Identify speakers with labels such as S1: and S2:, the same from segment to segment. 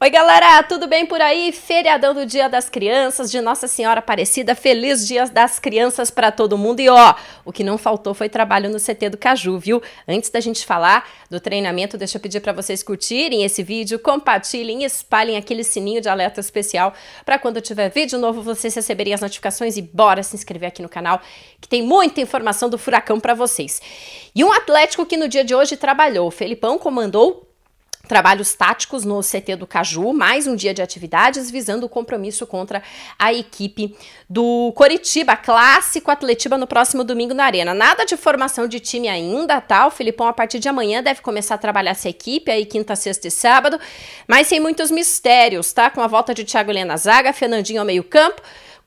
S1: Oi, galera, tudo bem por aí? Feriadão do Dia das Crianças, de Nossa Senhora Aparecida. Feliz Dia das Crianças para todo mundo. E ó, o que não faltou foi trabalho no CT do Caju, viu? Antes da gente falar do treinamento, deixa eu pedir para vocês curtirem esse vídeo, compartilhem, espalhem aquele sininho de alerta especial para quando tiver vídeo novo vocês receberem as notificações e bora se inscrever aqui no canal, que tem muita informação do furacão para vocês. E um Atlético que no dia de hoje trabalhou. O Felipão comandou Trabalhos táticos no CT do Caju, mais um dia de atividades visando o compromisso contra a equipe do Coritiba, clássico Atletiba no próximo domingo na Arena. Nada de formação de time ainda, tá? O Filipão a partir de amanhã deve começar a trabalhar essa equipe aí quinta, sexta e sábado, mas sem muitos mistérios, tá? Com a volta de Thiago Helena Zaga, Fernandinho ao meio-campo,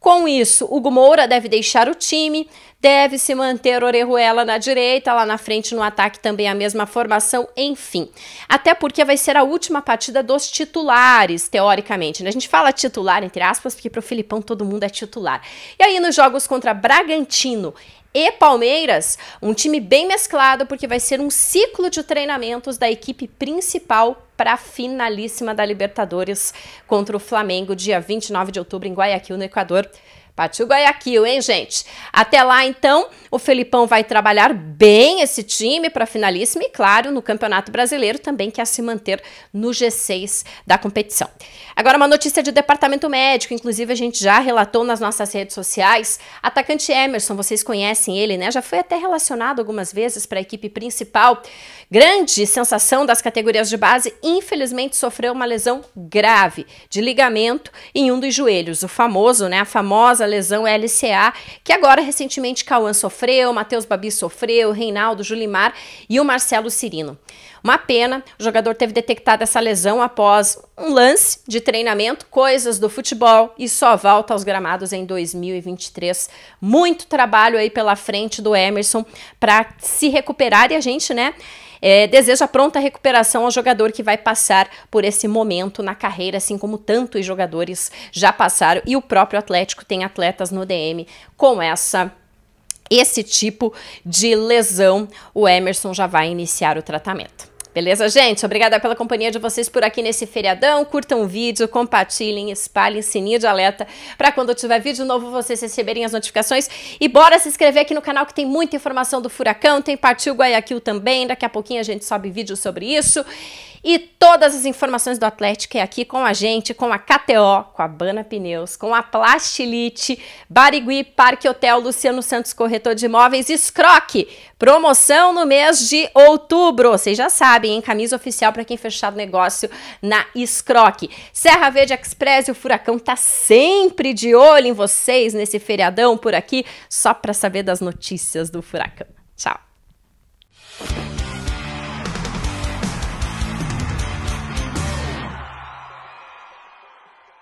S1: com isso, Hugo Moura deve deixar o time, deve se manter Orejuela na direita, lá na frente no ataque também a mesma formação, enfim. Até porque vai ser a última partida dos titulares, teoricamente. Né? A gente fala titular, entre aspas, porque para o Filipão todo mundo é titular. E aí nos jogos contra Bragantino e Palmeiras, um time bem mesclado, porque vai ser um ciclo de treinamentos da equipe principal para a finalíssima da Libertadores contra o Flamengo, dia 29 de outubro, em Guayaquil, no Equador. Partiu Guayaquil, é hein, gente? Até lá, então, o Felipão vai trabalhar bem esse time para finalíssima e, claro, no Campeonato Brasileiro também quer é se manter no G6 da competição. Agora, uma notícia de departamento médico, inclusive a gente já relatou nas nossas redes sociais. Atacante Emerson, vocês conhecem ele, né? Já foi até relacionado algumas vezes para a equipe principal. Grande sensação das categorias de base, infelizmente sofreu uma lesão grave de ligamento em um dos joelhos, o famoso, né? A famosa lesão LCA, que agora recentemente Cauã sofreu, Matheus Babi sofreu, Reinaldo, Julimar e o Marcelo Cirino. Uma pena, o jogador teve detectada essa lesão após um lance de treinamento, coisas do futebol e só volta aos gramados em 2023. Muito trabalho aí pela frente do Emerson para se recuperar e a gente, né? É, deseja pronta recuperação ao jogador que vai passar por esse momento na carreira, assim como tantos jogadores já passaram. E o próprio Atlético tem atletas no DM com essa esse tipo de lesão. O Emerson já vai iniciar o tratamento. Beleza, gente? Obrigada pela companhia de vocês por aqui nesse feriadão. Curtam o vídeo, compartilhem, espalhem sininho de alerta para quando tiver vídeo novo vocês receberem as notificações. E bora se inscrever aqui no canal que tem muita informação do furacão, tem Partiu Guayaquil também. Daqui a pouquinho a gente sobe vídeo sobre isso. E todas as informações do Atlético é aqui com a gente, com a KTO, com a Bana Pneus, com a Plastilite, Barigui, Parque Hotel, Luciano Santos, corretor de imóveis, Scroque. Promoção no mês de outubro. Vocês já sabem, hein? Camisa oficial para quem fechar o negócio na Scroque. Serra Verde Express e o Furacão tá sempre de olho em vocês nesse feriadão por aqui, só para saber das notícias do Furacão. Tchau.